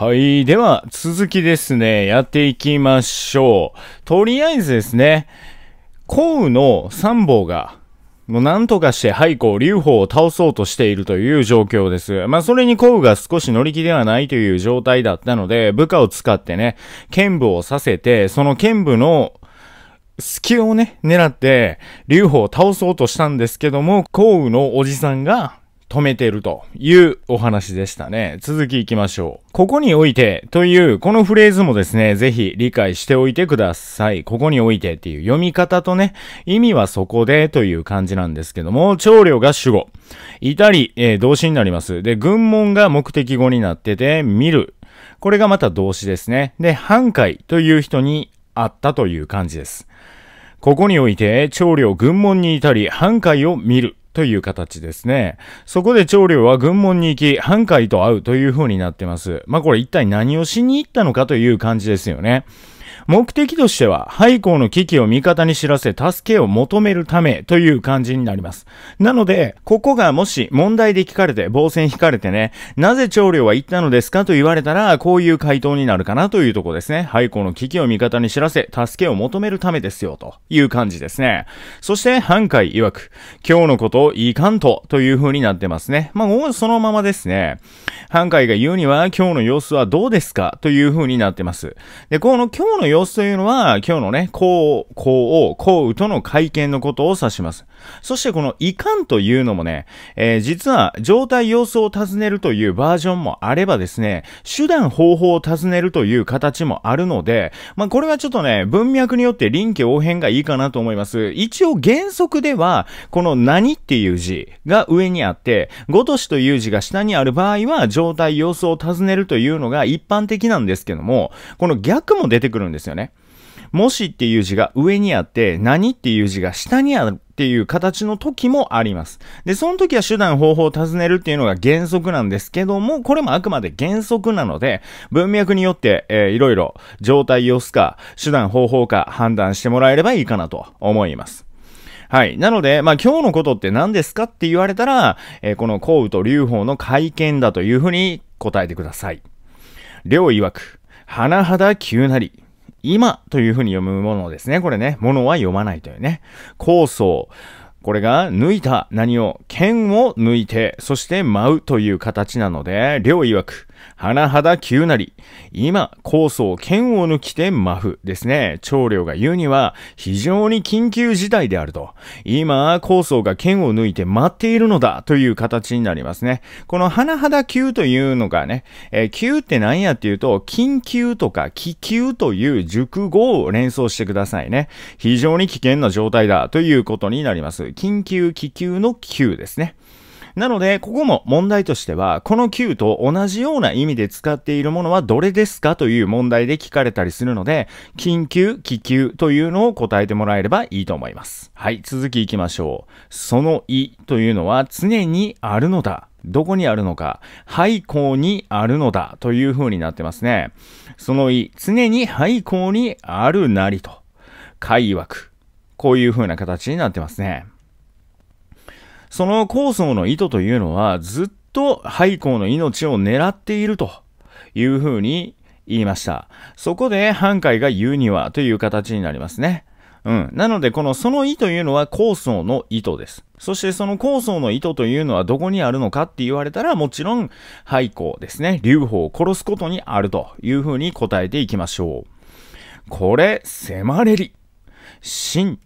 はい。では、続きですね、やっていきましょう。とりあえずですね、幸雨の三宝が、もう何とかして廃校、劉邦を倒そうとしているという状況です。まあそれに幸運が少し乗り気ではないという状態だったので、部下を使ってね、剣舞をさせて、その剣舞の隙をね、狙って、劉邦を倒そうとしたんですけども、幸雨のおじさんが、止めてるというお話でしたね。続き行きましょう。ここにおいてというこのフレーズもですね、ぜひ理解しておいてください。ここにおいてっていう読み方とね、意味はそこでという感じなんですけども、長領が主語。いたり、えー、動詞になります。で、軍門が目的語になってて、見る。これがまた動詞ですね。で、半回という人にあったという感じです。ここにおいて、長領軍門にいたり、半回を見る。という形ですね。そこで長領は軍門に行き、半海と会うという風になってます。まあこれ一体何をしに行ったのかという感じですよね。目的としては、廃校の危機を味方に知らせ、助けを求めるためという感じになります。なので、ここがもし問題で聞かれて、防線引かれてね、なぜ長領は言ったのですかと言われたら、こういう回答になるかなというとこですね。廃校の危機を味方に知らせ、助けを求めるためですよ、という感じですね。そして、半海曰く、今日のことをいかんと、という風になってますね。まあ、もうそのままですね。半海が言うには、今日の様子はどうですかという風になってます。で、この今日の様子様子というのは、今日のね、こ皇、皇王、皇うとの会見のことを指します。そしてこのいかんというのもね、えー、実は状態様子を尋ねるというバージョンもあればですね、手段方法を尋ねるという形もあるので、まあ、これはちょっとね、文脈によって臨機応変がいいかなと思います。一応原則では、この何っていう字が上にあって、ごとしという字が下にある場合は、状態様子を尋ねるというのが一般的なんですけども、この逆も出てくるんですよね。もしっていう字が上にあって、何っていう字が下にあるっていう形の時もあります。で、その時は手段方法を尋ねるっていうのが原則なんですけども、これもあくまで原則なので、文脈によって、えー、いろいろ状態様子か、手段方法か判断してもらえればいいかなと思います。はい。なので、まあ、今日のことって何ですかって言われたら、えー、この幸雨と劉邦の会見だというふうに答えてください。両曰く、花だ急なり、今というふうに読むものですね。これね、ものは読まないというね。構想。これが抜いた何を、剣を抜いて、そして舞うという形なので、両曰く、甚だ急なり、今、高層剣を抜きてマフですね。長領が言うには、非常に緊急事態であると。今、高層が剣を抜いて待っているのだという形になりますね。この甚だ急というのがね、えー、急って何やっていうと、緊急とか気球という熟語を連想してくださいね。非常に危険な状態だということになります。緊急気球の急ですね。なので、ここも問題としては、この Q と同じような意味で使っているものはどれですかという問題で聞かれたりするので、緊急、気球というのを答えてもらえればいいと思います。はい、続き行きましょう。その意というのは常にあるのだ。どこにあるのか、廃校にあるのだという風になってますね。その意、常に廃校にあるなりと、解枠。こういう風な形になってますね。その構想の意図というのは、ずっと廃校の命を狙っているというふうに言いました。そこで、半海が言うにはという形になりますね。うん。なので、このその意というのは構想の意図です。そしてその構想の意図というのはどこにあるのかって言われたら、もちろん、廃校ですね。劉邦を殺すことにあるというふうに答えていきましょう。これ、迫れり。真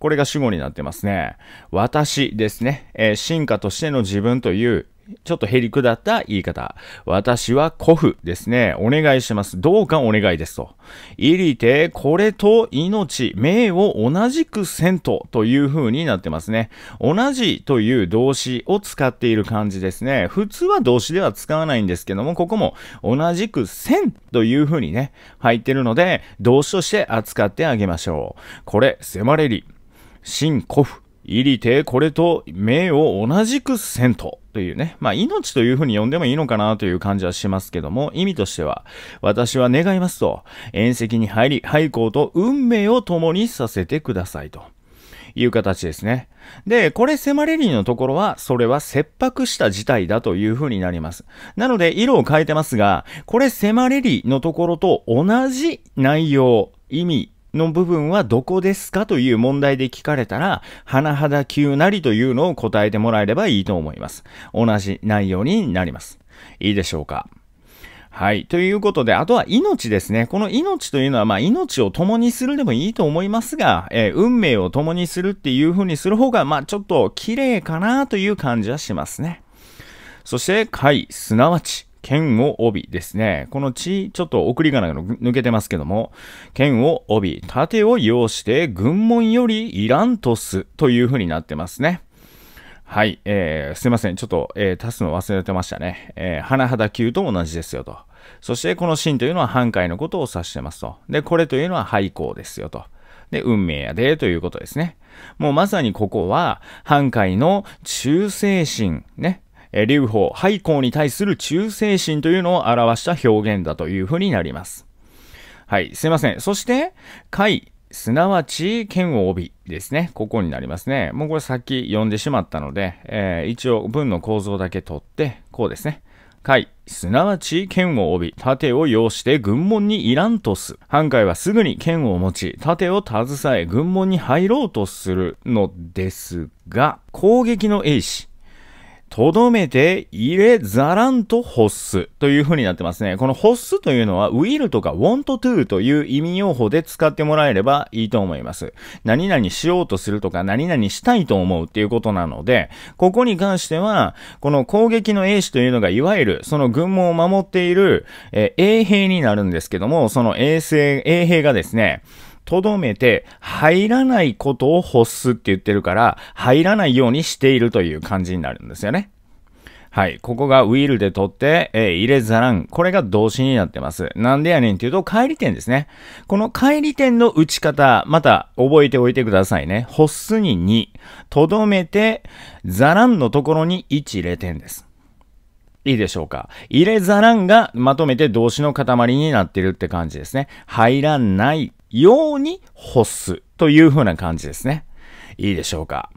これが主語になってますね。私ですね。えー、進化としての自分というちょっとへりくだった言い方。私は古風ですね。お願いします。どうかお願いですと。いりて、これと命、命を同じくせんとという風になってますね。同じという動詞を使っている感じですね。普通は動詞では使わないんですけども、ここも同じくせんという風にね、入ってるので、動詞として扱ってあげましょう。これ、迫れり。新古府、入りてこれと名を同じくせんと。というね。まあ、命というふうに呼んでもいいのかなという感じはしますけども、意味としては、私は願いますと、縁石に入り、廃校と運命を共にさせてくださいと。いう形ですね。で、これ迫れりのところは、それは切迫した事態だという風になります。なので、色を変えてますが、これ迫れりのところと同じ内容、意味の部分はどこですかという問題で聞かれたら、甚だ急なりというのを答えてもらえればいいと思います。同じ内容になります。いいでしょうかはい。ということで、あとは命ですね。この命というのは、まあ、命を共にするでもいいと思いますが、えー、運命を共にするっていう風にする方が、まあ、ちょっと綺麗かなという感じはしますね。そして、解、すなわち、剣を帯ですね。この地、ちょっと送り仮名が抜けてますけども、剣を帯、盾を要して、軍門よりいらんとす、という風になってますね。はい、えー、すいません。ちょっと、えー、足すの忘れてましたね。えー、花肌球と同じですよと。そして、この真というのは半解のことを指してますと。で、これというのは廃校ですよと。で、運命やでということですね。もうまさにここは、半解の忠誠心、ね、えー、劉邦、廃校に対する忠誠心というのを表した表現だというふうになります。はい、すいません。そして、海、すなわち、剣を帯ですね。ここになりますね。もうこれさっき読んでしまったので、えー、一応文の構造だけ取って、こうですね。海、すなわち剣を帯び、盾を要して軍門にいらんとす。半海はすぐに剣を持ち、盾を携え軍門に入ろうとするのですが、攻撃の英子、とどめて入れざらんと発すという風になってますね。この発すというのは will とか want to という意味用法で使ってもらえればいいと思います。何々しようとするとか何々したいと思うっていうことなので、ここに関しては、この攻撃の英子というのがいわゆるその軍門を守っている、えー、衛兵になるんですけども、その衛星、衛兵がですね、とどめて、入らないことを欲すって言ってるから、入らないようにしているという感じになるんですよね。はい。ここがウィールで取って、えー、入れざらん。これが動詞になってます。なんでやねんっていうと、帰り点ですね。この帰り点の打ち方、また覚えておいてくださいね。欲すに2、とどめて、ざらんのところに1入れ点です。いいでしょうか。入れざらんがまとめて動詞の塊になってるって感じですね。入らないように干すという風な感じですね。いいでしょうか。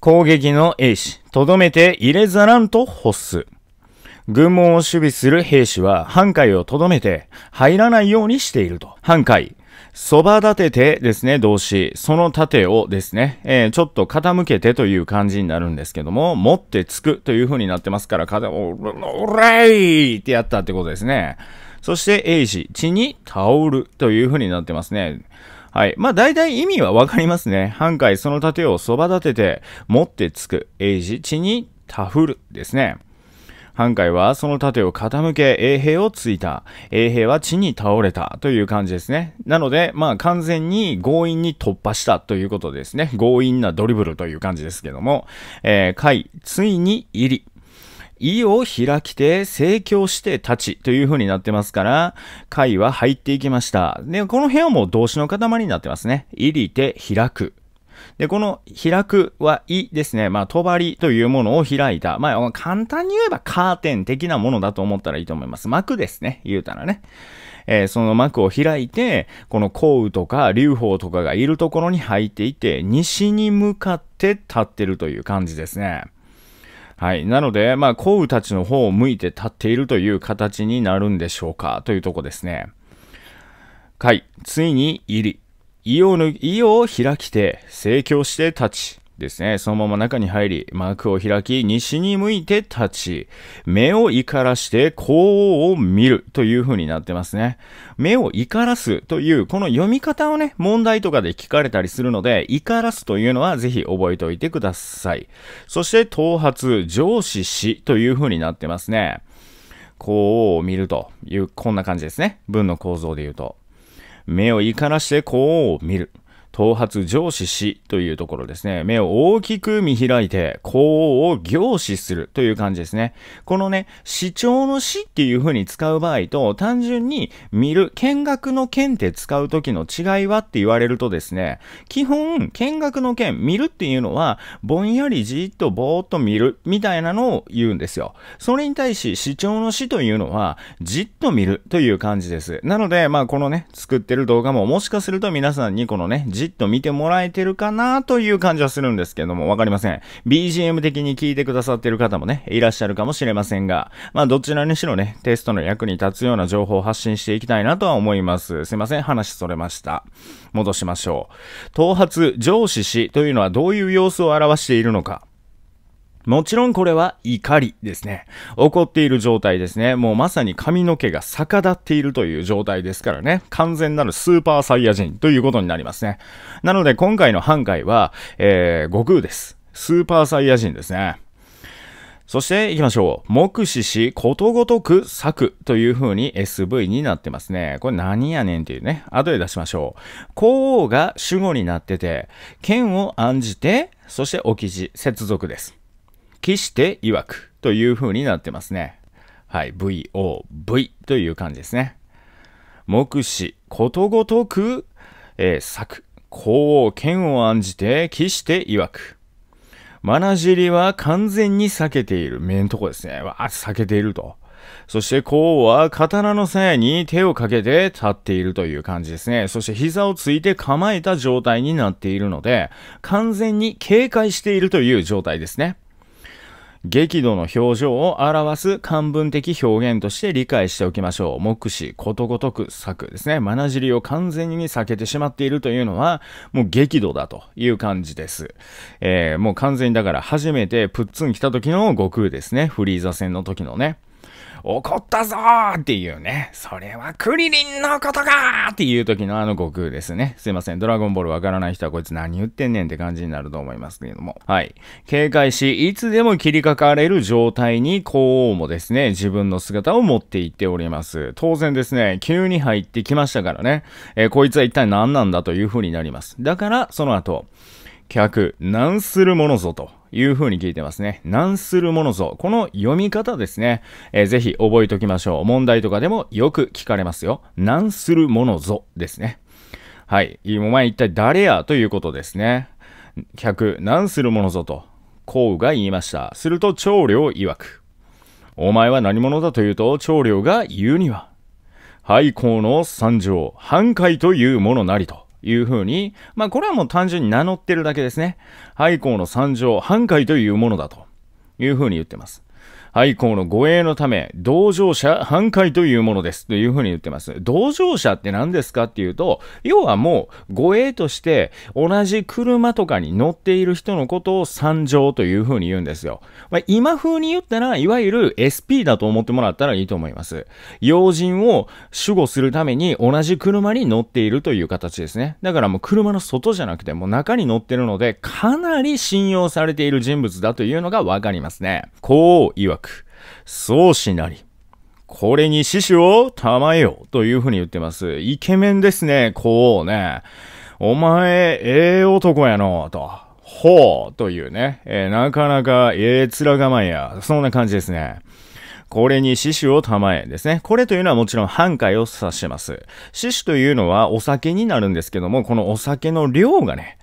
攻撃の英士、とどめて入れざらんと干す。軍門を守備する兵士は、半海をとどめて、入らないようにしていると。半壊。そば立ててですね、動詞。その盾をですね、えー、ちょっと傾けてという感じになるんですけども、持ってつくという風になってますから、肩を、おれいってやったってことですね。そして、英詞、地に倒るという風になってますね。はい。まあ、大体意味はわかりますね。半回その盾をそば立てて、持ってつく、英字、地にたふるですね。半回はその盾を傾け、衛兵をついた。衛兵は地に倒れたという感じですね。なので、まあ完全に強引に突破したということですね。強引なドリブルという感じですけども、えー、回、ついに入り。意を開きて、成長して立ちという風になってますから、会は入っていきました。で、この辺はもう動詞の塊になってますね。入りて開く。で、この開くは、いですね。まあ、とばりというものを開いた。まあ、簡単に言えばカーテン的なものだと思ったらいいと思います。幕ですね。言うたらね。えー、その幕を開いて、この幸雨とか流砲とかがいるところに入っていて、西に向かって立ってるという感じですね。はい。なので、まあ、降たちの方を向いて立っているという形になるんでしょうか、というとこですね。はい。ついに入り。意をぬ、意を開きて、成教して立ち。ですね。そのまま中に入り、幕を開き、西に向いて立ち、目を怒らして、こうを見るという風になってますね。目を怒らすという、この読み方をね、問題とかで聞かれたりするので、怒らすというのはぜひ覚えておいてください。そして、頭髪、上司しという風になってますね。こうを見るという、こんな感じですね。文の構造で言うと。目を怒らして、こうを見る。頭髪上司しというところですね。目を大きく見開いて、こうを凝視するという感じですね。このね、視聴の視っていう風に使う場合と、単純に見る、見学の見って使う時の違いはって言われるとですね、基本、見学の見、見るっていうのは、ぼんやりじーっとぼーっと見るみたいなのを言うんですよ。それに対し、視聴の視というのは、じっと見るという感じです。なので、まあこのね、作ってる動画ももしかすると皆さんにこのね、じじっと見てもらえてるかなという感じはするんですけども、わかりません。BGM 的に聞いてくださってる方もね、いらっしゃるかもしれませんが、まあどちらにしろね、テストの役に立つような情報を発信していきたいなとは思います。すいません、話それました。戻しましょう。頭髪、上司氏というのはどういう様子を表しているのか。もちろんこれは怒りですね。怒っている状態ですね。もうまさに髪の毛が逆立っているという状態ですからね。完全なるスーパーサイヤ人ということになりますね。なので今回の半回は、えー、悟空です。スーパーサイヤ人ですね。そして行きましょう。目視し、ことごとく咲くという風に SV になってますね。これ何やねんっていうね。後で出しましょう。皇后が主語になってて、剣を案じて、そしてお記事、接続です。して曰くという風になってますね。はい、VOV という感じですね。目視、ことごとく、えー、作、功を剣を案じて、騎して曰く。まなじりは完全に避けている。目のとこですね。わあ、避けていると。そして、こうは刀の鞘に手をかけて立っているという感じですね。そして膝をついて構えた状態になっているので、完全に警戒しているという状態ですね。激怒の表情を表す漢文的表現として理解しておきましょう。目視、ことごとく咲くですね。まなじりを完全に避けてしまっているというのは、もう激怒だという感じです。えー、もう完全にだから初めてプッツン来た時の悟空ですね。フリーザ戦の時のね。怒ったぞーっていうね、それはクリリンのことかーっていう時のあの悟空ですね。すいません、ドラゴンボールわからない人はこいつ何言ってんねんって感じになると思いますけれども。はい。警戒し、いつでも切りかかれる状態に皇王もですね、自分の姿を持っていっております。当然ですね、急に入ってきましたからね、えー、こいつは一体何なんだという風になります。だから、その後、客、何するものぞという風に聞いてますね。何するものぞ。この読み方ですね。えー、ぜひ覚えておきましょう。問題とかでもよく聞かれますよ。何するものぞですね。はい。お前一体誰やということですね。客、何するものぞと、うが言いました。すると長領曰く。お前は何者だというと長領が言うには。廃校の三条、半壊というものなりと。いうふうに、まあこれはもう単純に名乗ってるだけですね。廃校の参上、半壊というものだというふうに言ってます。愛好の護衛のため、同乗者半壊というものです。というふうに言ってます。同乗者って何ですかっていうと、要はもう、護衛として、同じ車とかに乗っている人のことを参上というふうに言うんですよ。まあ、今風に言ったら、いわゆる SP だと思ってもらったらいいと思います。要人を守護するために同じ車に乗っているという形ですね。だからもう車の外じゃなくて、もう中に乗ってるので、かなり信用されている人物だというのがわかりますね。こう曰そうしなり。これに死守を賜えよというふうに言ってます。イケメンですね、こうね。お前、ええ男やの、と。ほう、というね。えー、なかなか、ええ面構えや。そんな感じですね。これに死守を賜えですね。これというのはもちろん半解を指してます。死守というのはお酒になるんですけども、このお酒の量がね、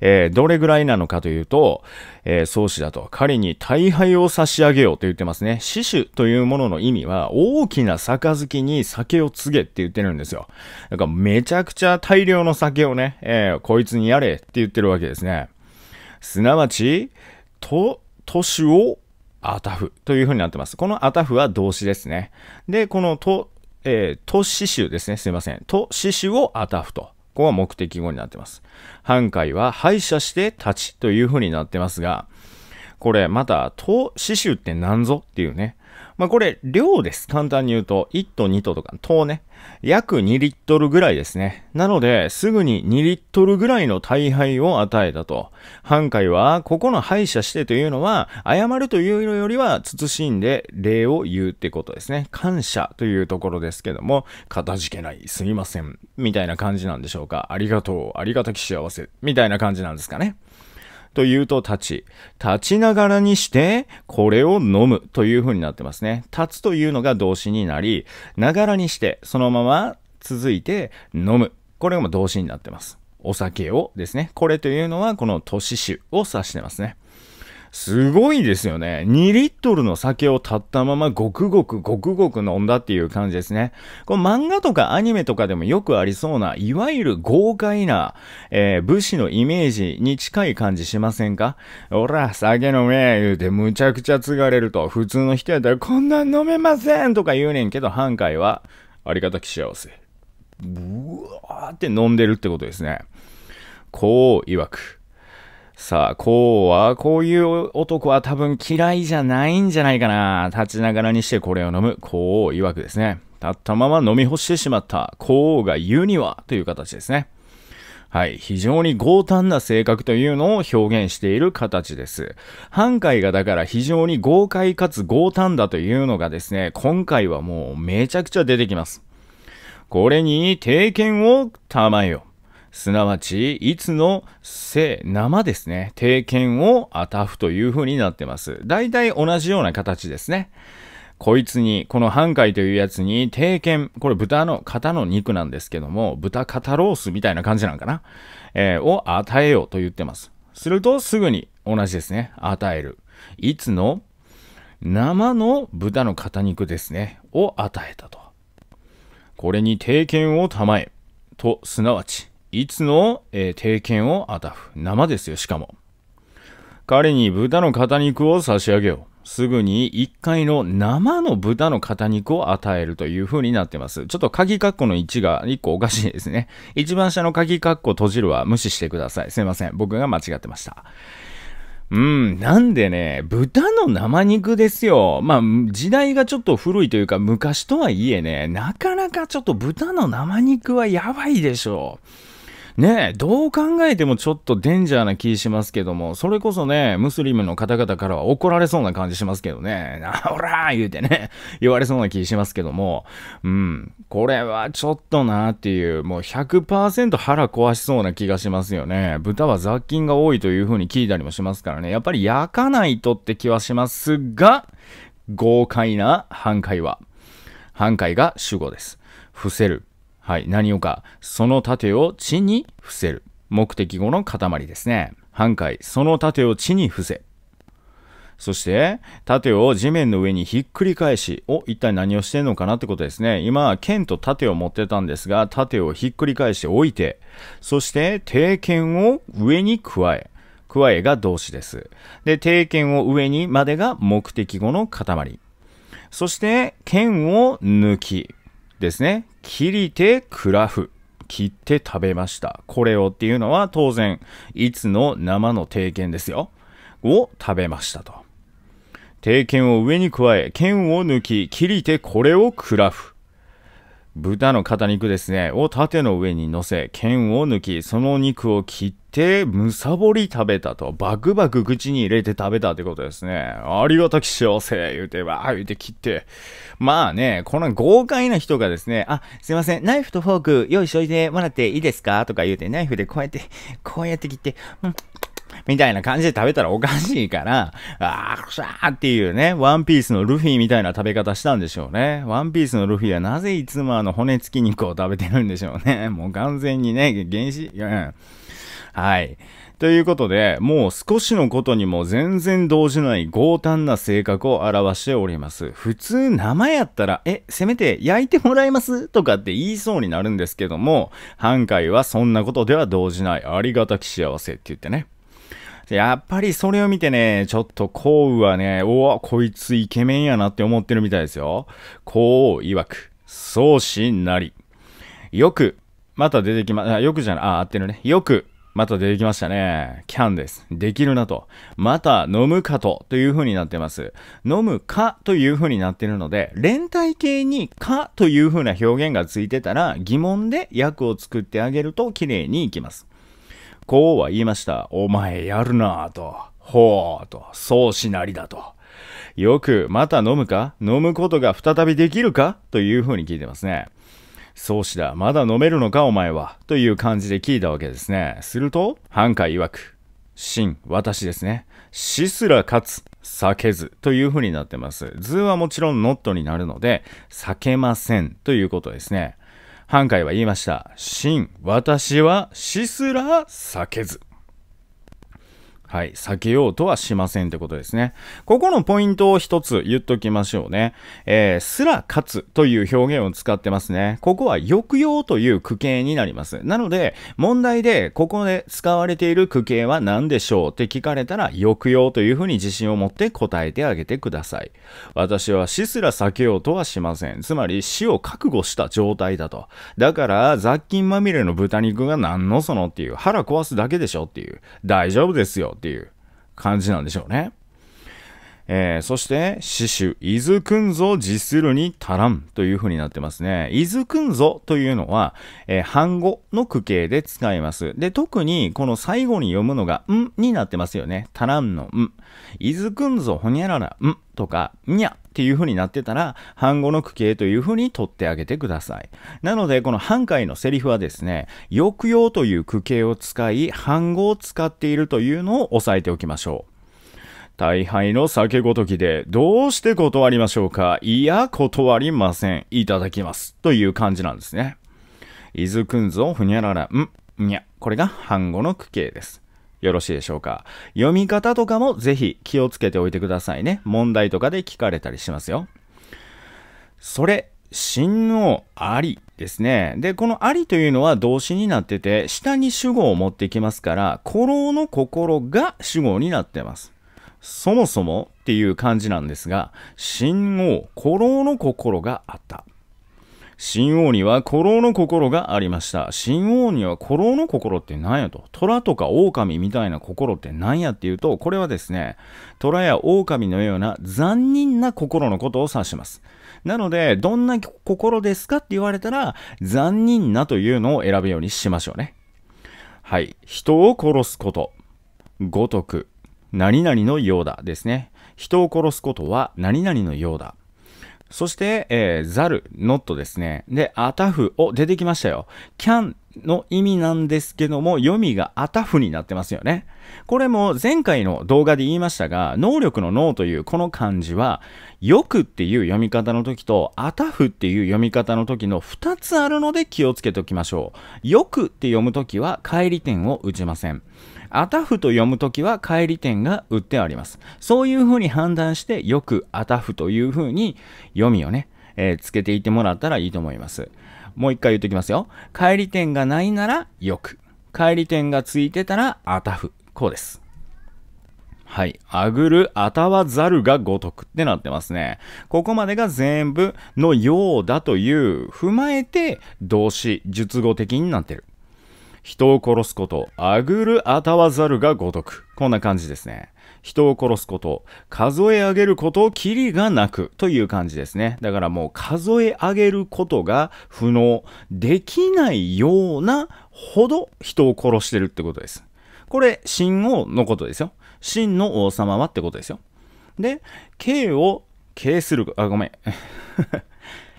えー、どれぐらいなのかというと、えー、宗師だと、彼に大敗を差し上げようと言ってますね。死守というものの意味は、大きな杯に酒を告げって言ってるんですよ。だからめちゃくちゃ大量の酒をね、えー、こいつにやれって言ってるわけですね。すなわち、と、都市をアタフというふうになってます。このアタフは動詞ですね。で、このと、えー、都市種ですね。すいません。都市種をアタフと。ここは目的語になってます。半解は敗者して立ちというふうになってますが、これまた、と、死守って何ぞっていうね、まあ、これ、量です。簡単に言うと、1と2ととか、等ね。約2リットルぐらいですね。なので、すぐに2リットルぐらいの大敗を与えたと。半回は、ここの敗者してというのは、謝るというよりは、慎んで礼を言うってことですね。感謝というところですけども、かたじけない、すいません、みたいな感じなんでしょうか。ありがとう、ありがたき幸せ、みたいな感じなんですかね。というと立ち。立ちながらにして、これを飲むという風になってますね。立つというのが動詞になり、ながらにして、そのまま続いて飲む。これも動詞になってます。お酒をですね。これというのはこの都市種を指してますね。すごいですよね。2リットルの酒をたったままごくごくごくごく飲んだっていう感じですね。この漫画とかアニメとかでもよくありそうな、いわゆる豪快な、えー、武士のイメージに近い感じしませんかおら、酒飲め言うてむちゃくちゃ継がれると、普通の人やったらこんなん飲めませんとか言うねんけど、半回は、ありがたき幸せ。ブワーって飲んでるってことですね。こう曰く。さあ、こうは、こういう男は多分嫌いじゃないんじゃないかな。立ちながらにしてこれを飲む。こう曰くですね。立ったまま飲み干してしまった。こうが言うには、という形ですね。はい。非常に強胆な性格というのを表現している形です。半海がだから非常に豪快かつ強胆だというのがですね、今回はもうめちゃくちゃ出てきます。これに定見をたまえよ。すなわち、いつの生、生ですね。定見をあたふという風になってます。大体同じような形ですね。こいつに、この半海というやつに、定見、これ豚の肩の肉なんですけども、豚肩ロースみたいな感じなんかな、えー、を与えようと言ってます。すると、すぐに同じですね。与える。いつの生の豚の肩肉ですね。を与えたと。これに定見を賜え。と、すなわち、いつの、えー、定見をあたふ。生ですよ、しかも。彼に豚の肩肉を差し上げよう。すぐに1階の生の豚の肩肉を与えるという風になってます。ちょっと鍵括弧の位置が1個おかしいですね。一番下の鍵括弧閉じるは無視してください。すいません。僕が間違ってました。うん、なんでね、豚の生肉ですよ。まあ、時代がちょっと古いというか、昔とはいえね、なかなかちょっと豚の生肉はやばいでしょう。ねえ、どう考えてもちょっとデンジャーな気しますけども、それこそね、ムスリムの方々からは怒られそうな感じしますけどね、あ、ほら言うてね、言われそうな気しますけども、うん、これはちょっとなっていう、もう100%腹壊しそうな気がしますよね。豚は雑菌が多いという風に聞いたりもしますからね、やっぱり焼かないとって気はしますが、豪快な半壊は、半壊が主語です。伏せる。はい、何をか、その盾を地に伏せる。目的語の塊ですね。半回、その盾を地に伏せ。そして、盾を地面の上にひっくり返し、お、一体何をしてんのかなってことですね。今、剣と盾を持ってたんですが、盾をひっくり返しておいて、そして、定剣を上に加え。加えが動詞です。で、定剣を上にまでが目的語の塊。そして、剣を抜き。ですね。切りてクラフ。切って食べました。これをっていうのは当然、いつの生の定見ですよ。を食べましたと。定見を上に加え、剣を抜き、切りてこれをクラフ。豚の肩肉ですね、を縦の上に乗せ、剣を抜き、その肉を切って、むさぼり食べたと、バクバク口に入れて食べたってことですね。ありがたき幸せ、言うて、わー言うて切って。まあね、この豪快な人がですね、あ、すいません、ナイフとフォーク用意しといてもらっていいですかとか言うて、ナイフでこうやって、こうやって切って、うんみたいな感じで食べたらおかしいから、あー、くしゃーっていうね、ワンピースのルフィみたいな食べ方したんでしょうね。ワンピースのルフィはなぜいつもあの骨付き肉を食べてるんでしょうね。もう完全にね、原始、うん。はい。ということで、もう少しのことにも全然動じない強胆な性格を表しております。普通生やったら、え、せめて焼いてもらえますとかって言いそうになるんですけども、半イはそんなことでは動じないありがたき幸せって言ってね。やっぱりそれを見てね、ちょっと幸運はね、おわ、こいつイケメンやなって思ってるみたいですよ。幸運曰く、相しなり。よく、また出てきま、よくじゃない、あ、合ってるね。よく、また出てきましたね。キャンです。できるなと。また飲むかとという風になってます。飲むかという風になってるので、連帯形にかという風な表現がついてたら疑問で訳を作ってあげると綺麗にいきます。こうは言いました。お前やるなぁと。ほうと。そうしなりだと。よく、また飲むか飲むことが再びできるかというふうに聞いてますね。そうしだ、まだ飲めるのかお前は。という感じで聞いたわけですね。すると、半海曰く、真、私ですね。死すら勝つ、避けずというふうになってます。図はもちろんノットになるので、避けませんということですね。半回は言いました。真、私は死すら避けず。はい、避けようとはしませんってことですね。ここのポイントを一つ言っときましょうね。えー、すら勝つという表現を使ってますね。ここは抑揚という句形になります。なので、問題でここで使われている句形は何でしょうって聞かれたら、抑揚というふうに自信を持って答えてあげてください。私は死すら避けようとはしません。つまり死を覚悟した状態だと。だから、雑菌まみれの豚肉が何のそのっていう、腹壊すだけでしょっていう、大丈夫ですよ。っていう感じなんでしょうね。えー、そして、死守、伊豆くんぞ実するに足らんというふうになってますね。伊豆くんぞというのは、えー、半語の句形で使います。で、特にこの最後に読むのが、んになってますよね。足らんのん。伊豆くんぞほにゃららんとか、にゃっていう風になってたら、半語の句形という風に取ってあげてください。なので、この半回のセリフはですね、抑揚という句形を使い、半語を使っているというのを押さえておきましょう。大敗の酒ごときで、どうして断りましょうかいや、断りません。いただきます。という感じなんですね。伊豆くんぞ、ふにゃらら、ん、にゃ。これが半語の句形です。よろしいでしょうか。読み方とかもぜひ気をつけておいてくださいね。問題とかで聞かれたりしますよ。それ、親王ありですね。で、このありというのは動詞になってて、下に主語を持ってきますから、古老の心が主語になってます。そもそもっていう漢字なんですが、新王、古老の心があった。新王には古老の心がありました。新王には古老の心って何やと。虎とか狼みたいな心って何やっていうと、これはですね、虎や狼のような残忍な心のことを指します。なので、どんな心ですかって言われたら、残忍なというのを選ぶようにしましょうね。はい。人を殺すこと。ごとく。何々のようだですね。人を殺すことは何々のようだ。そして、えー、ざる、ノットですね。で、あたふ、お、出てきましたよ。can の意味なんですけども、読みがあたふになってますよね。これも前回の動画で言いましたが、能力の脳というこの漢字は、よくっていう読み方の時と、あたふっていう読み方の時の2つあるので気をつけておきましょう。よくって読む時は、帰り点を打ちません。あたふと読むときは帰り点が打ってあります。そういうふうに判断して、よくあたふというふうに読みをね、えー、つけていってもらったらいいと思います。もう一回言っておきますよ。帰り点がないなら、よく。帰り点がついてたら、あたふ。こうです。はい。あぐる、あたわざるがごとくってなってますね。ここまでが全部のようだという、踏まえて動詞、述語的になってる。人を殺すこと、あぐるあたわざるがごとく。こんな感じですね。人を殺すこと、数え上げること、きりがなくという感じですね。だからもう数え上げることが不能、できないようなほど人を殺してるってことです。これ、真王のことですよ。真の王様はってことですよ。で、刑を刑する、あ、ごめん。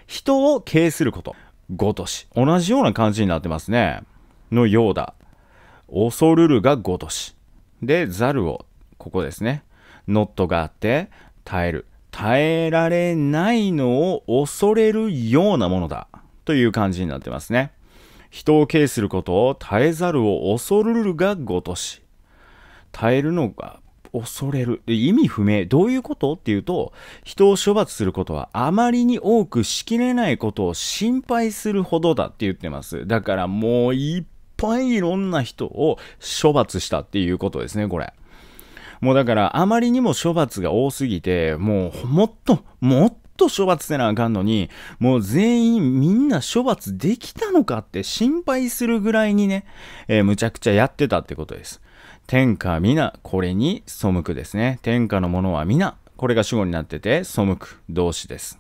人を刑すること。ごとし。同じような感じになってますね。のようだ。恐るるがごとし。で、ざるを、ここですね。ノットがあって、耐える。耐えられないのを恐れるようなものだ。という感じになってますね。人を軽することを耐えざるを恐るるがごとし。耐えるのが恐れる。意味不明。どういうことっていうと、人を処罰することはあまりに多くしきれないことを心配するほどだって言ってます。だからもういっぱいいろんな人を処罰したっていうことですね、これ。もうだから、あまりにも処罰が多すぎて、もう、もっと、もっと処罰せなあかんのに、もう全員みんな処罰できたのかって心配するぐらいにね、えー、むちゃくちゃやってたってことです。天下皆、これに背くですね。天下のものは皆、これが主語になってて、背く、動詞です。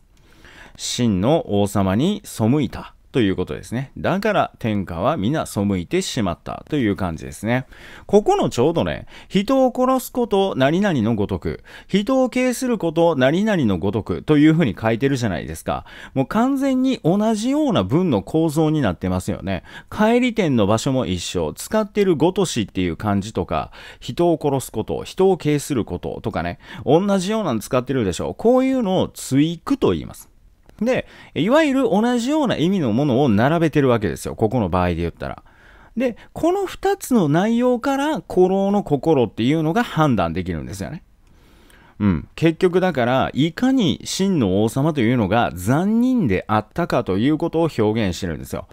真の王様に背いた。ということですね。だから天下は皆背いてしまったという感じですね。ここのちょうどね、人を殺すこと何々のごとく、人を敬すること何々のごとくというふうに書いてるじゃないですか。もう完全に同じような文の構造になってますよね。帰り点の場所も一緒、使ってるごとしっていう感じとか、人を殺すこと、人を敬することとかね、同じようなの使ってるでしょ。こういうのを追句と言います。で、いわゆる同じような意味のものを並べてるわけですよ。ここの場合で言ったら。で、この2つの内容から、古老の心っていうのが判断できるんですよね。うん、結局だからいかに真の王様というのが残忍であったかということを表現してるんですよ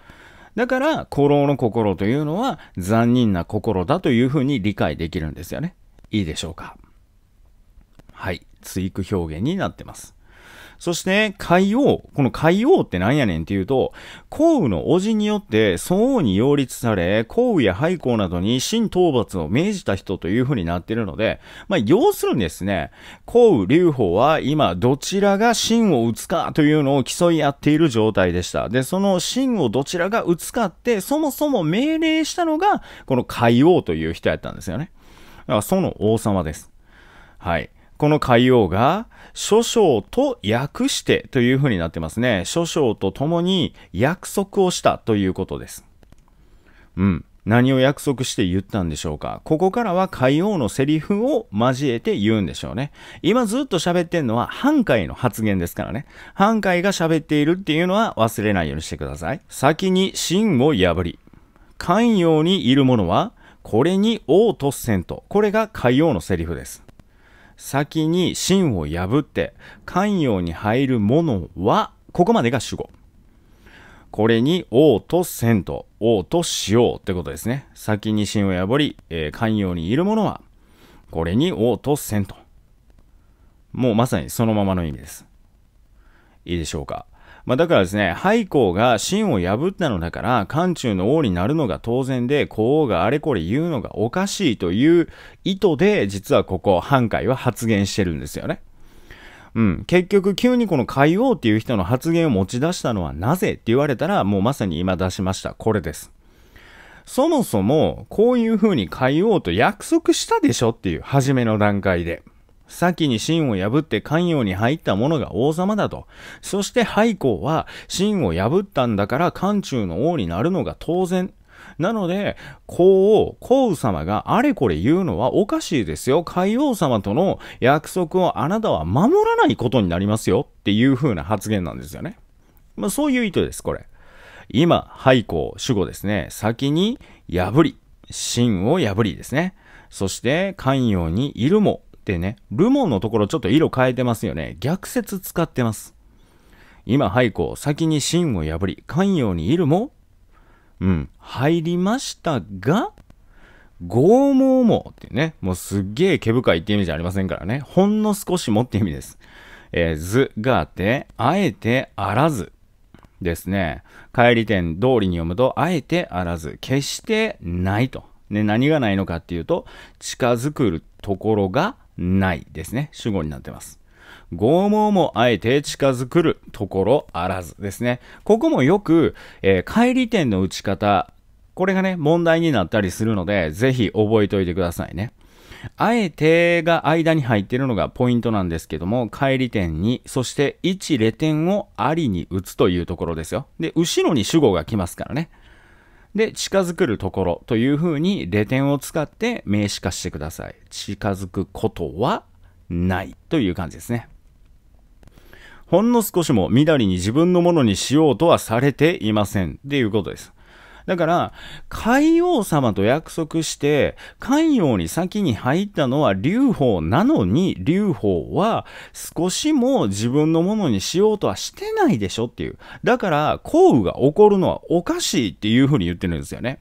だから古老の心というのは残忍な心だというふうに理解できるんですよねいいでしょうかはい追句表現になってますそして、海王。この海王って何やねんっていうと、皇羽の叔父によって宋王に擁立され、皇羽や廃校などに新討伐を命じた人という風になってるので、まあ、要するにですね、皇羽劉邦は今どちらが真を打つかというのを競い合っている状態でした。で、その真をどちらが打つかって、そもそも命令したのが、この海王という人やったんですよね。だから、その王様です。はい。この海王が、諸将と訳してというふうになってますね。諸将と共に約束をしたということです。うん。何を約束して言ったんでしょうかここからは海王のセリフを交えて言うんでしょうね。今ずっと喋ってんのは半海の発言ですからね。半海が喋っているっていうのは忘れないようにしてください。先に真を破り、関陽にいる者は、これに王とせんと。これが海王のセリフです。先に芯を破って関与に入るものは、ここまでが主語。これに王と千と王としようってことですね。先に芯を破り、えー、関与にいるものは、これに王と千と。もうまさにそのままの意味です。いいでしょうか。まあ、だからですね、廃校が真を破ったのだから、漢中の王になるのが当然で、皇王があれこれ言うのがおかしいという意図で、実はここ、半海は発言してるんですよね。うん、結局急にこの海王っていう人の発言を持ち出したのはなぜって言われたらもうまさに今出しましたこれですそもそもこういう風に海王と約束したでしょっていう初めの段階で先に秦を破って関容に入った者が王様だと。そして廃公は秦を破ったんだから漢中の王になるのが当然。なので、皇王、皇羽様があれこれ言うのはおかしいですよ。海王様との約束をあなたは守らないことになりますよっていう風な発言なんですよね。まあそういう意図です、これ。今、廃校、主語ですね。先に破り、秦を破りですね。そして、関容にいるも、ってね、ルモンのところちょっと色変えてますよね。逆説使ってます。今、廃校、先に芯を破り、関容にいるも、うん、入りましたが、剛毛もってね、もうすっげえ毛深いって意味じゃありませんからね、ほんの少しもって意味です。えー、図があって、あえてあらずですね。帰り点通りに読むと、あえてあらず、決してないと。ね、何がないのかっていうと、近づくところがないですね。主語になってます。剛毛もあえて近づくるところあらずですね。ここもよく、えー、帰り点の打ち方、これがね、問題になったりするので、ぜひ覚えておいてくださいね。あえてが間に入ってるのがポイントなんですけども、帰り点に、そして一レ点をありに打つというところですよ。で、後ろに主語が来ますからね。で、近づくるところというふうに、レ点を使って名詞化してください。近づくことはないという感じですね。ほんの少しも緑に自分のものにしようとはされていませんっていうことです。だから、海王様と約束して、海王に先に入ったのは劉邦なのに、劉邦は少しも自分のものにしようとはしてないでしょっていう。だから、降雨が起こるのはおかしいっていうふうに言ってるんですよね。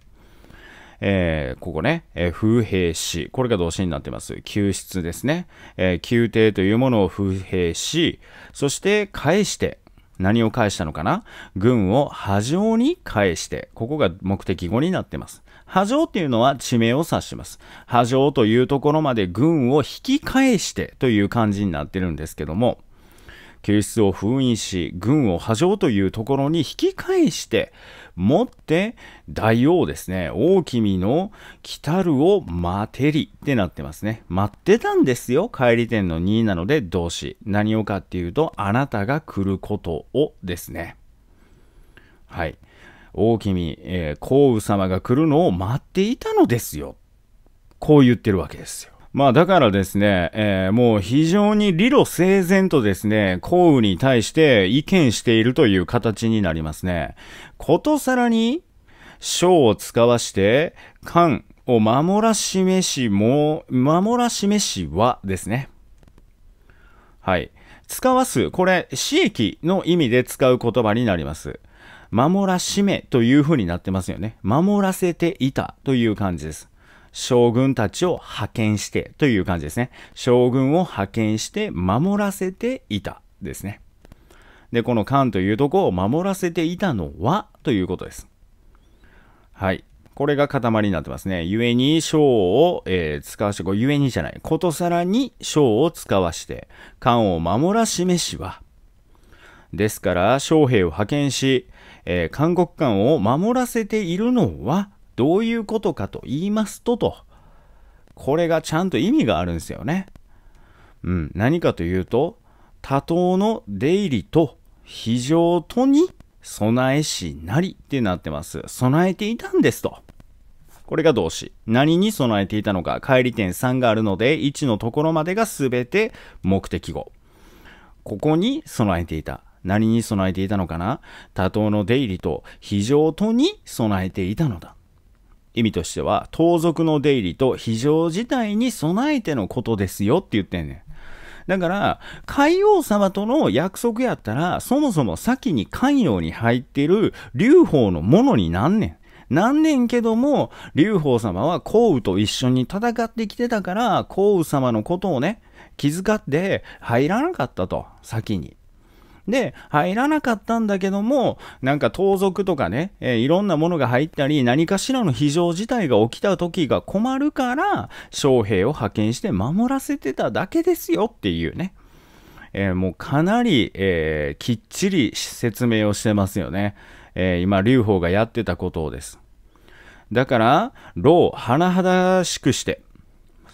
えー、ここね、えー、風平し、これが動詞になってます。救出ですね。えー、宮廷というものを風平し、そして返して、何を返したのかな軍を波状に返して、ここが目的語になってます。波状っていうのは地名を指します。波状というところまで軍を引き返してという感じになってるんですけども、救出を封印し、軍を波状というところに引き返して、もって大王ですね、大君の来たるを待てりってなってますね。待ってたんですよ、帰り点の2なので動詞。何をかっていうと、あなたが来ることをですね。はい。大君、えー、皇羽様が来るのを待っていたのですよ。こう言ってるわけですよ。まあだからですね、えー、もう非常に理路整然とですね、降雨に対して意見しているという形になりますね。ことさらに、章を使わして、官を守らしめしも、守らしめしはですね。はい。使わす、これ、私益の意味で使う言葉になります。守らしめという風になってますよね。守らせていたという感じです。将軍たちを派遣してという感じですね。将軍を派遣して守らせていたですね。で、この漢というとこを守らせていたのはということです。はい。これが塊になってますね。故に将を、えー、使わして、こえ故にじゃない。ことさらに将を使わして、漢を守らしめしは。ですから、将兵を派遣し、えー、韓国間を守らせているのは、どういうことかと言いますとと、これがちゃんと意味があるんですよね。うん、何かというと、多頭の出入りと非常とに備えしなりってなってます。備えていたんですと。これが動詞。何に備えていたのか。帰り点3があるので、1のところまでが全て目的語。ここに備えていた。何に備えていたのかな多頭の出入りと非常とに備えていたのだ。意味としては、盗賊の出入りと非常事態に備えてのことですよって言ってんねん。だから、海王様との約束やったら、そもそも先に関与に入ってる劉邦のものになんねん。なんねんけども、劉邦様は皇羽と一緒に戦ってきてたから、皇羽様のことをね、気遣って入らなかったと、先に。で、入らなかったんだけども、なんか盗賊とかね、えー、いろんなものが入ったり、何かしらの非常事態が起きた時が困るから、将兵を派遣して守らせてただけですよっていうね。えー、もうかなり、えー、きっちり説明をしてますよね。えー、今、劉邦がやってたことをです。だから、老、甚だしくして、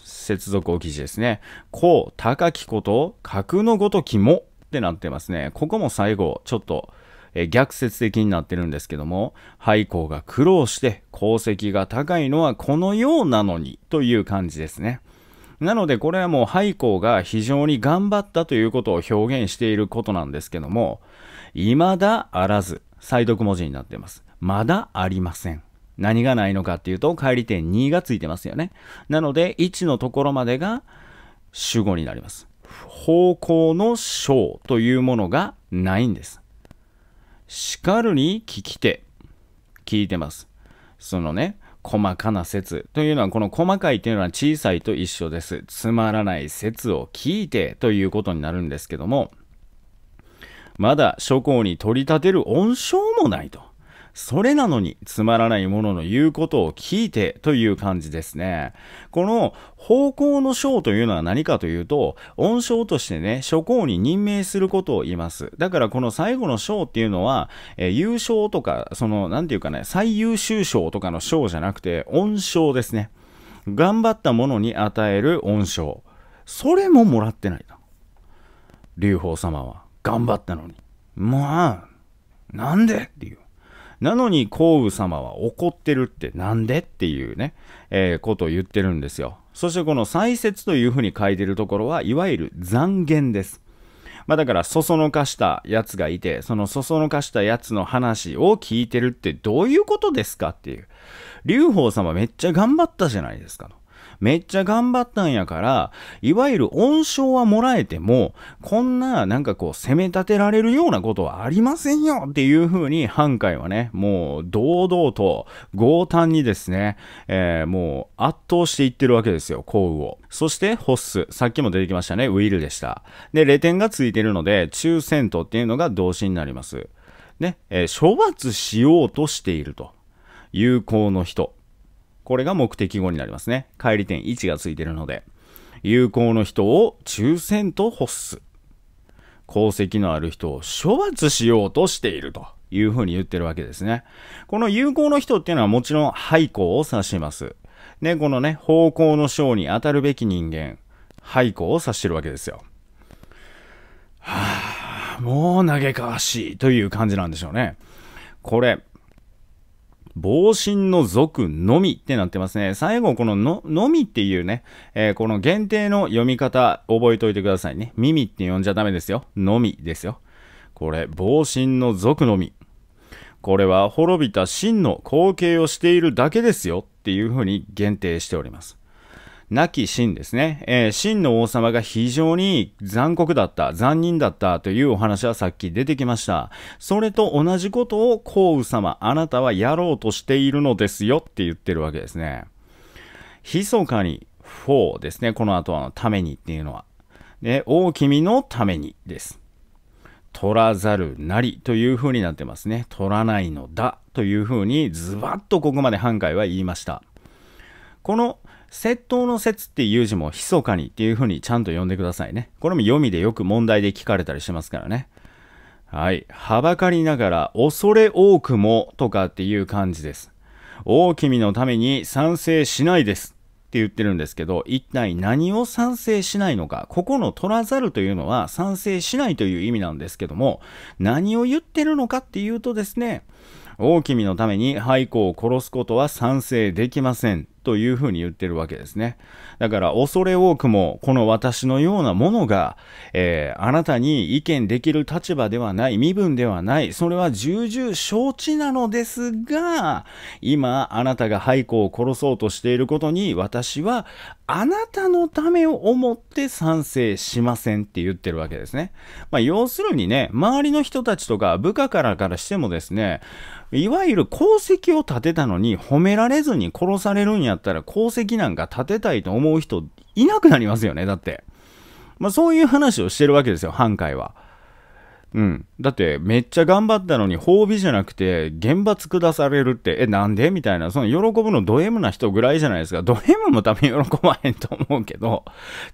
接続を記事ですね。高、高きこと、格のごときも、ってなってますね。ここも最後、ちょっと、え逆説的になってるんですけども、廃校が苦労して功績が高いのはこのようなのにという感じですね。なのでこれはもう廃校が非常に頑張ったということを表現していることなんですけども、未だあらず、再読文字になってます。まだありません。何がないのかっていうと、帰り点2がついてますよね。なので、1のところまでが主語になります。方向の章というものがないんです。かるに聞き手。聞いてます。そのね、細かな説というのはこの細かいというのは小さいと一緒です。つまらない説を聞いてということになるんですけども、まだ諸行に取り立てる恩賞もないと。それなのにつまらないものの言うことを聞いてという感じですね。この方向の章というのは何かというと、恩章としてね、諸侯に任命することを言います。だからこの最後の章っていうのは、えー、優勝とか、その、なんていうかね、最優秀賞とかの賞じゃなくて、恩賞ですね。頑張った者に与える恩賞。それももらってないな。劉邦様は。頑張ったのに。まあ、なんでっていう。なのに皇雨様は怒ってるってなんでっていうね、えー、ことを言ってるんですよ。そしてこの再説というふうに書いてるところはいわゆる残言です。まあだからそそのかしたやつがいて、そのそそのかしたやつの話を聞いてるってどういうことですかっていう。劉邦様めっちゃ頑張ったじゃないですかと。めっちゃ頑張ったんやから、いわゆる恩賞はもらえても、こんななんかこう責め立てられるようなことはありませんよっていう風に、半海はね、もう堂々と強端にですね、えー、もう圧倒していってるわけですよ、幸運を。そしてホッス、さっきも出てきましたね、ウィルでした。で、レ点がついてるので、中戦とっていうのが動詞になります。ね、えー、処罰しようとしていると。有効の人。これが目的語になりますね。帰り点1がついてるので。有効の人を抽選と欲す。功績のある人を処罰しようとしているというふうに言ってるわけですね。この有効の人っていうのはもちろん廃校を指します。ね、このね、方向の章に当たるべき人間、廃校を指してるわけですよ。はあ、もう嘆かわしいという感じなんでしょうね。これ、防振の族のみってなってますね。最後、このの、のみっていうね、えー、この限定の読み方、覚えておいてくださいね。耳って呼んじゃダメですよ。のみですよ。これ、防振の族のみ。これは滅びた真の光景をしているだけですよっていうふうに限定しております。亡き真ですね、えー、秦の王様が非常に残酷だった、残忍だったというお話はさっき出てきました。それと同じことを皇雨様、あなたはやろうとしているのですよって言ってるわけですね。密かに、フォーですね。この後は、ためにっていうのは。で、大君のためにです。取らざるなりという風になってますね。取らないのだという風にズバッとここまで半回は言いました。この窃盗の説っていう字も密かにっていう風にちゃんと読んでくださいね。これも読みでよく問題で聞かれたりしますからね。はい。はばかりながら、恐れ多くもとかっていう感じです。大君のために賛成しないですって言ってるんですけど、一体何を賛成しないのか、ここの取らざるというのは賛成しないという意味なんですけども、何を言ってるのかっていうとですね、大君のために廃校を殺すことは賛成できませんというふうに言ってるわけですね。だから恐れ多くもこの私のようなものが、えー、あなたに意見できる立場ではない、身分ではない、それは重々承知なのですが、今あなたが廃校を殺そうとしていることに私はあなたのためを思って賛成しませんって言ってるわけですね。まあ要するにね、周りの人たちとか部下からからしてもですね、いわゆる功績を立てたのに褒められずに殺されるんやったら功績なんか立てたいと思う人いなくなりますよね、だって。まあそういう話をしてるわけですよ、半回は。うん。だって、めっちゃ頑張ったのに、褒美じゃなくて、厳罰下されるって、え、なんでみたいな、その、喜ぶのド M な人ぐらいじゃないですか。ド M も多分喜ばへんと思うけど、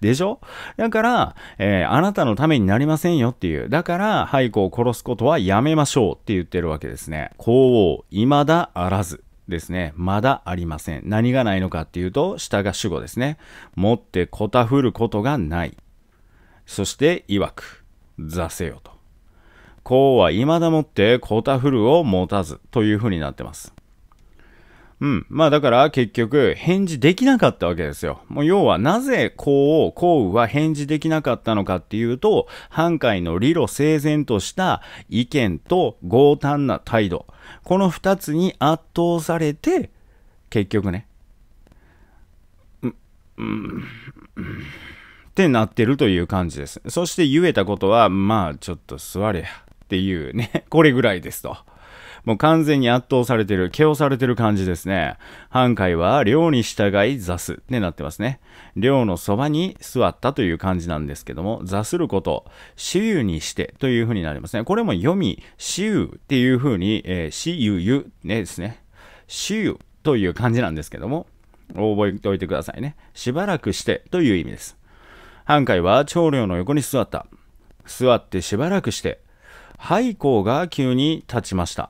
でしょだから、えー、あなたのためになりませんよっていう。だから、廃校を殺すことはやめましょうって言ってるわけですね。皇王、未だあらず。ですね。まだありません。何がないのかっていうと、下が主語ですね。持ってこたふることがない。そして、曰く、座せよと。こうは未だもってコタフルを持たずというふうになってます。うん。まあだから結局返事できなかったわけですよ。もう要はなぜこうを、こうは返事できなかったのかっていうと、反海の理路整然とした意見と強胆な態度。この二つに圧倒されて、結局ね、うん、うん、うん、ってなってるという感じです。そして言えたことは、まあちょっと座れや。っていうね、これぐらいですと。もう完全に圧倒されてる、KO されてる感じですね。半海は寮に従い座すってなってますね。寮のそばに座ったという感じなんですけども、座すること、私ゆにしてというふうになりますね。これも読み、私ゆっていうふうに、えー、私ゆ、ね、ですね。しゆという感じなんですけども、覚えておいてくださいね。しばらくしてという意味です。半海は長寮の横に座った。座ってしばらくして、廃校が急に立ちました。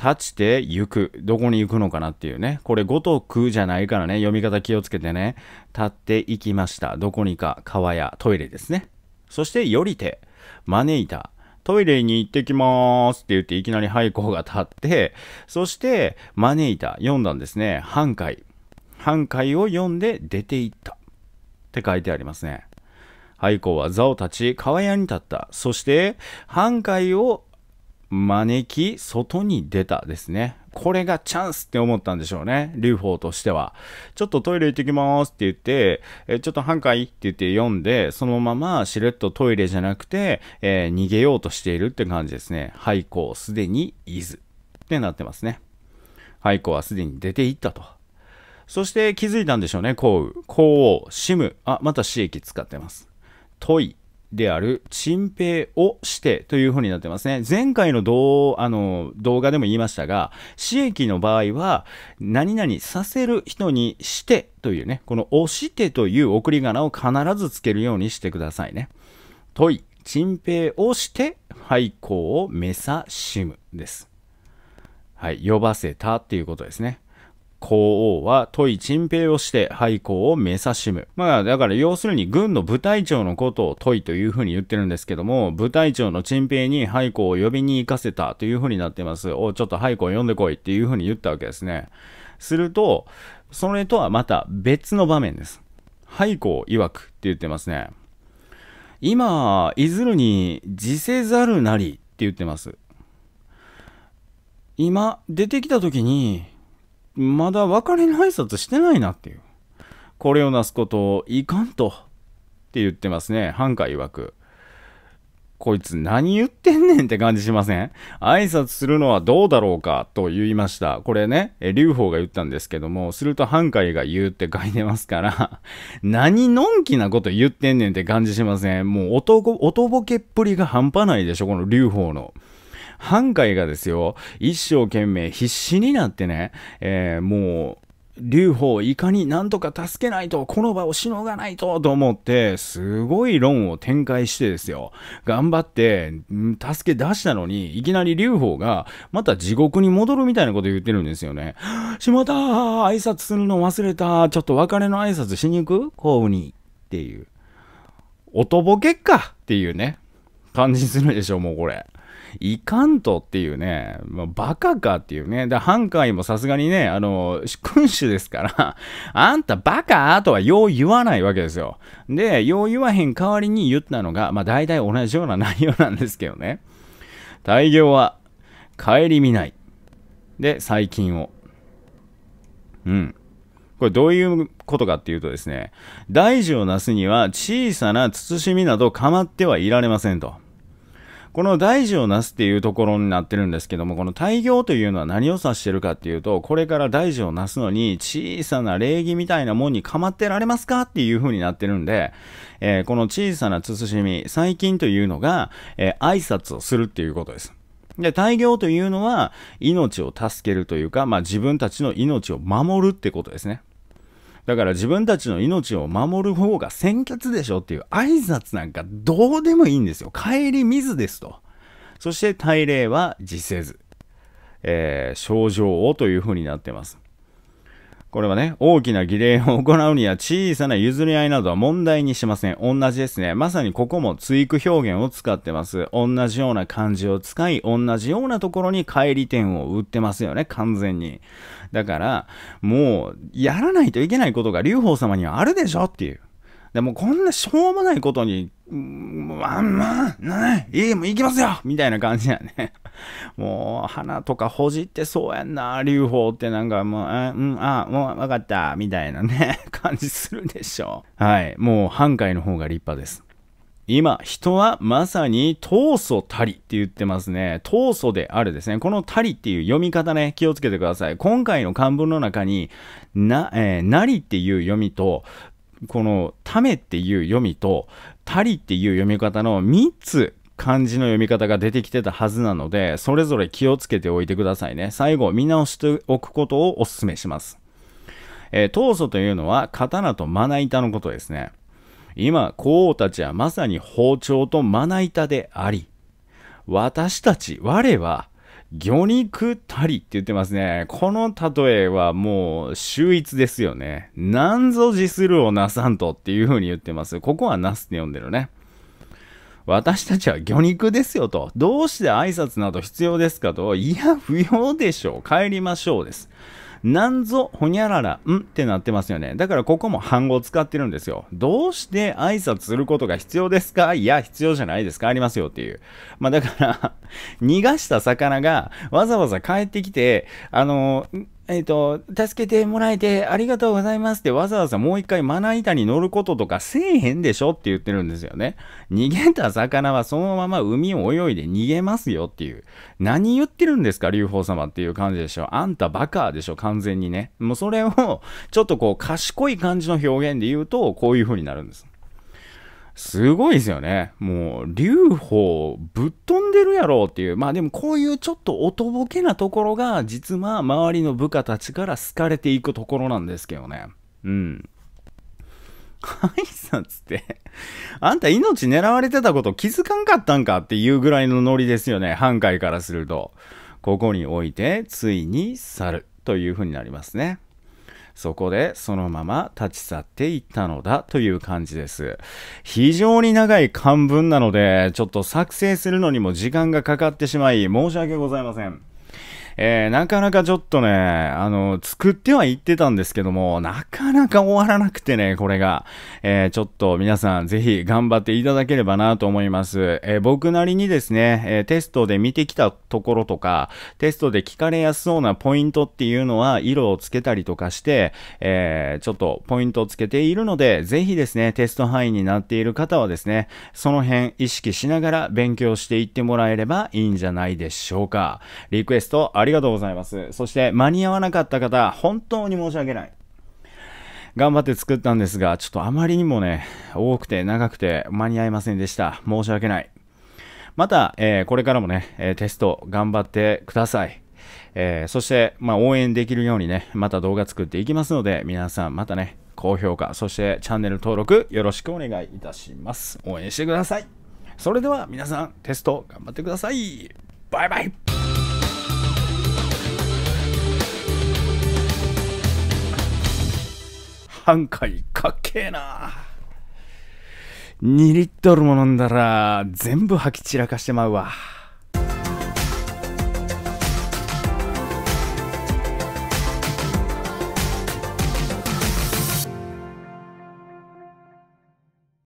立ちて行く。どこに行くのかなっていうね。これ、ごとくじゃないからね。読み方気をつけてね。立って行きました。どこにか、川やトイレですね。そして、よりて、招いた。トイレに行ってきまーすって言って、いきなり廃校が立って、そして、招いた。読んだんですね。半回。半回を読んで出て行った。って書いてありますね。廃校は座を立ち、川屋に立った。そして、半壊を招き、外に出たですね。これがチャンスって思ったんでしょうね。劉邦としては。ちょっとトイレ行ってきますって言って、えちょっと半海って言って読んで、そのまましれっとトイレじゃなくて、えー、逃げようとしているって感じですね。廃校すでに伊豆ってなってますね。廃校はすでに出ていったと。そして気づいたんでしょうね、こう、こう、シム。あ、また刺激使ってます。問いである陳平をしてというふうになってますね。前回の動あの動画でも言いましたが、私益の場合は、何々させる人にしてというね、この押してという送り仮名を必ずつけるようにしてくださいね。問い、陳平をして、廃校を目指しむです。はい、呼ばせたっていうことですね。皇后は問い陳平をして廃校を目指しむ。まあだから要するに軍の部隊長のことを問いというふうに言ってるんですけども、部隊長の陳平に廃校を呼びに行かせたというふうになってます。おちょっと廃校を呼んでこいっていうふうに言ったわけですね。すると、それとはまた別の場面です。廃校曰くって言ってますね。今、いずるに辞せざるなりって言ってます。今、出てきた時に、まだ別れの挨拶してないなっていう。これをなすことをいかんと。って言ってますね。ハンカ曰く。こいつ何言ってんねんって感じしません挨拶するのはどうだろうかと言いました。これね、劉邦が言ったんですけども、するとハンカイが言うって書いてますから、何のんきなこと言ってんねんって感じしませんもう男、男ぼけっぷりが半端ないでしょこの劉邦の。半海がですよ、一生懸命必死になってね、えー、もう、劉邦いかになんとか助けないと、この場をしのがないと、と思って、すごい論を展開してですよ。頑張って、助け出したのに、いきなり劉邦が、また地獄に戻るみたいなこと言ってるんですよね。しまった挨拶するの忘れたちょっと別れの挨拶しに行く幸運に。っていう。おとぼけっかっていうね、感じするでしょ、もうこれ。いかんとっていうね、まあ、バカかっていうね。だハンカイもさすがにね、あの、君主ですから、あんたバカとはよう言わないわけですよ。で、よう言わへん代わりに言ったのが、まあ大体同じような内容なんですけどね。大行は、帰り見ない。で、最近を。うん。これどういうことかっていうとですね、大事をなすには小さな慎みなど構ってはいられませんと。この大事をなすっていうところになってるんですけども、この大行というのは何を指してるかっていうと、これから大事をなすのに小さな礼儀みたいなもんに構ってられますかっていう風になってるんで、えー、この小さな慎み、最近というのが、えー、挨拶をするっていうことです。で、大行というのは、命を助けるというか、まあ自分たちの命を守るってことですね。だから自分たちの命を守る方が先決でしょっていう挨拶なんかどうでもいいんですよ。帰りずですと。そして大礼は辞せず、えー、症状をというふうになってます。これはね、大きな儀礼を行うには小さな譲り合いなどは問題にしません。同じですね。まさにここも追句表現を使ってます。同じような漢字を使い、同じようなところに帰り点を打ってますよね、完全に。だから、もう、やらないといけないことが劉邦様にはあるでしょっていう。でもこんなしょうもないことに、まあまあ、ない、いい、もう行きますよみたいな感じやね。もう、鼻とかほじってそうやんな、流頬ってなんかもう、あ、うん、あ、もう分かった、みたいなね、感じするでしょ。はい、もう、半回の方が立派です。今、人はまさに闘素たりって言ってますね。闘素であるですね。このたりっていう読み方ね、気をつけてください。今回の漢文の中に、な、えー、なりっていう読みと、この「ため」っていう読みと「たり」っていう読み方の3つ漢字の読み方が出てきてたはずなので、それぞれ気をつけておいてくださいね。最後、見直しておくことをお勧めします。えー、刀というのは刀とまな板のことですね。今、皇后たちはまさに包丁とまな板であり、私たち、我は魚肉たりって言ってますね。この例えはもう秀逸ですよね。なんぞ自するをなさんとっていう風に言ってます。ここはなすって呼んでるね。私たちは魚肉ですよと。どうして挨拶など必要ですかと。いや、不要でしょう。帰りましょうです。なんぞほにゃららんってなってますよね。だからここも半語使ってるんですよ。どうして挨拶することが必要ですかいや、必要じゃないですかありますよっていう。まあだから 逃がした魚がわざわざ帰ってきて、あのーえっ、と、助けてもらえてありがとうございますってわざわざもう一回まな板に乗ることとかせえへんでしょって言ってるんですよね。逃げた魚はそのまま海を泳いで逃げますよっていう。何言ってるんですか、竜宝様っていう感じでしょ。あんたバカでしょ、完全にね。もうそれを、ちょっとこう、賢い感じの表現で言うと、こういう風になるんです。すごいですよね。もう、劉邦ぶっ飛んでるやろっていう。まあでもこういうちょっとおとぼけなところが、実は周りの部下たちから好かれていくところなんですけどね。うん。挨拶ってあんた命狙われてたこと気づかんかったんかっていうぐらいのノリですよね。半回からすると。ここに置いて、ついに去るというふうになりますね。そこでそのまま立ち去っていったのだという感じです。非常に長い漢文なので、ちょっと作成するのにも時間がかかってしまい、申し訳ございません。えー、なかなかちょっとね、あの、作っては言ってたんですけども、なかなか終わらなくてね、これが。えー、ちょっと皆さんぜひ頑張っていただければなと思います。えー、僕なりにですね、えテストで見てきたところとか、テストで聞かれやすそうなポイントっていうのは色をつけたりとかして、えちょっとポイントをつけているので、ぜひですね、テスト範囲になっている方はですね、その辺意識しながら勉強していってもらえればいいんじゃないでしょうか。リクエストありりがとうございます。そして間に合わなかった方、本当に申し訳ない。頑張って作ったんですが、ちょっとあまりにもね、多くて長くて間に合いませんでした。申し訳ない。また、えー、これからもね、えー、テスト頑張ってください。えー、そして、まあ、応援できるようにね、また動画作っていきますので、皆さんまたね、高評価、そしてチャンネル登録よろしくお願いいたします。応援してください。それでは皆さん、テスト頑張ってください。バイバイ。半回かっけえな2リットルも飲んだら全部吐き散らかしてまうわ。